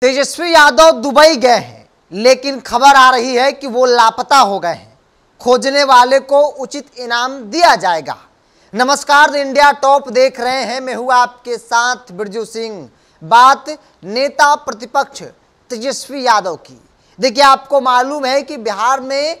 तेजस्वी Yadav Dubai गए हैं लेकिन खबर आ रही है कि वो लापता हो गए हैं खोजने वाले को उचित इनाम दिया जाएगा नमस्कार इंडिया टॉप देख रहे हैं मैं हूँ आपके साथ बिरजू सिंह बात नेता प्रतिपक्ष तेजस्वी यादव की देखिए आपको मालूम है कि बिहार में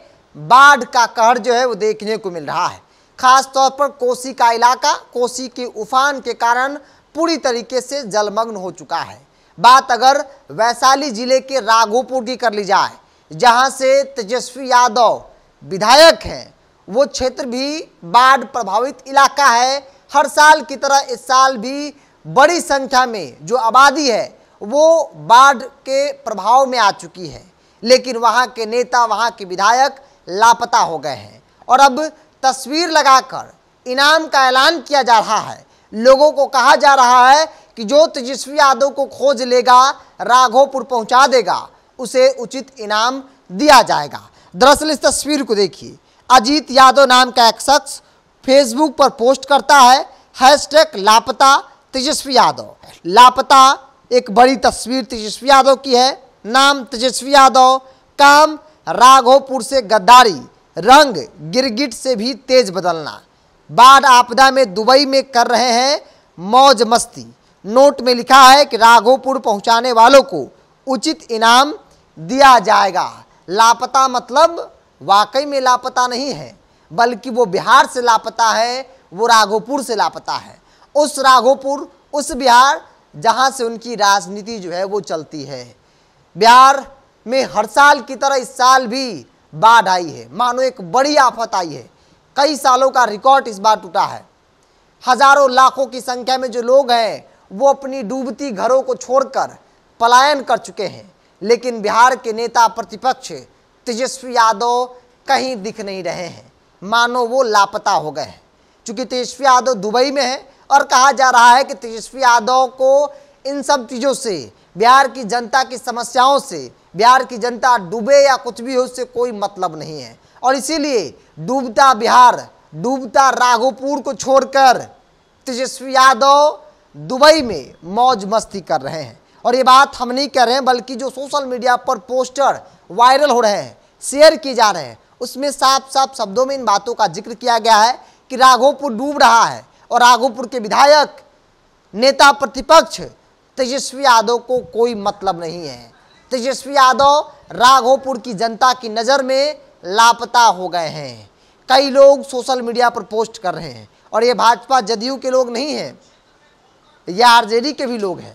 बाढ़ का कहर जो है वो देखने को मिल रहा है खास तौर पर कोसी का इलाका कोसी के उफान के कारण पूरी तरीके से जलमग्न हो चुका है बात अगर वैशाली जिले के राघोपुर की कर ली जाए जहां से तेजस्वी यादव विधायक हैं वो क्षेत्र भी बाढ़ प्रभावित इलाका है हर साल की तरह इस साल भी बड़ी संख्या में जो आबादी है वो बाढ़ के प्रभाव में आ चुकी है लेकिन वहाँ के नेता वहाँ के विधायक लापता हो गए हैं और अब तस्वीर लगाकर इनाम का ऐलान किया जा रहा है लोगों को कहा जा रहा है कि जो तेजस्वी यादव को खोज लेगा राघोपुर पहुंचा देगा उसे उचित इनाम दिया जाएगा दरअसल इस तस्वीर को देखिए अजीत यादव नाम का एक शख्स फेसबुक पर पोस्ट करता है हैशटैग लापता तेजस्वी यादव लापता एक बड़ी तस्वीर तेजस्वी यादव की है नाम तेजस्वी यादव काम राघोपुर से गद्दारी रंग गिरगिट से भी तेज बदलना बाढ़ आपदा में दुबई में कर रहे हैं मौज मस्ती नोट में लिखा है कि राघोपुर पहुंचाने वालों को उचित इनाम दिया जाएगा लापता मतलब वाकई में लापता नहीं है बल्कि वो बिहार से लापता है वो राघोपुर से लापता है उस राघोपुर उस बिहार जहाँ से उनकी राजनीति जो है वो चलती है बिहार में हर साल की तरह इस साल भी बाढ़ आई है मानो एक बड़ी आफत आई है कई सालों का रिकॉर्ड इस बार टूटा है हज़ारों लाखों की संख्या में जो लोग हैं वो अपनी डूबती घरों को छोड़कर पलायन कर चुके हैं लेकिन बिहार के नेता प्रतिपक्ष तेजस्वी यादव कहीं दिख नहीं रहे हैं मानो वो लापता हो गए हैं चूँकि तेजस्वी यादव दुबई में है और कहा जा रहा है कि तेजस्वी यादव को इन सब चीज़ों से बिहार की जनता की समस्याओं से बिहार की जनता डूबे या कुछ भी हो उससे कोई मतलब नहीं है और इसीलिए डूबता बिहार डूबता राघोपुर को छोड़कर तेजस्वी यादव दुबई में मौज मस्ती कर रहे हैं और ये बात हम नहीं कह रहे हैं बल्कि जो सोशल मीडिया पर पोस्टर वायरल हो रहे हैं शेयर किए जा रहे हैं उसमें साफ साफ शब्दों में इन बातों का जिक्र किया गया है कि राघोपुर डूब रहा है और राघोपुर के विधायक नेता प्रतिपक्ष तेजस्वी यादव को कोई मतलब नहीं है तेजस्वी यादव राघोपुर की जनता की नज़र में लापता हो गए हैं कई लोग सोशल मीडिया पर पोस्ट कर रहे हैं और ये भाजपा जदयू के लोग नहीं हैं या आरजेडी के भी लोग हैं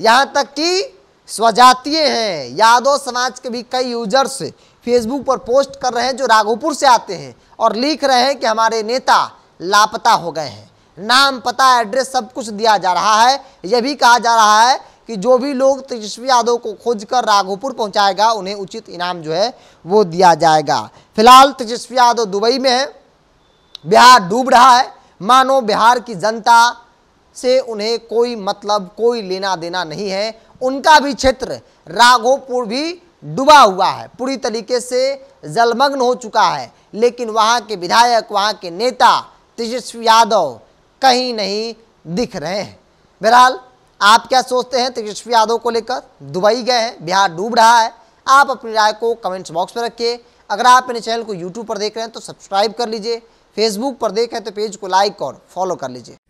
यहाँ तक कि स्वजातीय हैं यादव समाज के भी कई यूजर्स फेसबुक पर पोस्ट कर रहे हैं जो राघोपुर से आते हैं और लिख रहे हैं कि हमारे नेता लापता हो गए हैं नाम पता एड्रेस सब कुछ दिया जा रहा है यह भी कहा जा रहा है कि जो भी लोग तेजस्वी यादव को खोज कर राघोपुर पहुंचाएगा उन्हें उचित इनाम जो है वो दिया जाएगा फिलहाल तेजस्वी यादव दुबई में है बिहार डूब रहा है मानो बिहार की जनता से उन्हें कोई मतलब कोई लेना देना नहीं है उनका भी क्षेत्र राघोपुर भी डूबा हुआ है पूरी तरीके से जलमग्न हो चुका है लेकिन वहाँ के विधायक वहाँ के नेता तेजस्वी यादव कहीं नहीं दिख रहे हैं बहरहाल आप क्या सोचते हैं तेजस्वी यादव को लेकर दुबई गए हैं बिहार डूब रहा है आप अपनी राय को कमेंट्स बॉक्स में रखिए अगर आप मेरे चैनल को यूट्यूब पर देख रहे हैं तो सब्सक्राइब कर लीजिए फेसबुक पर देख रहे हैं तो पेज को लाइक और फॉलो कर लीजिए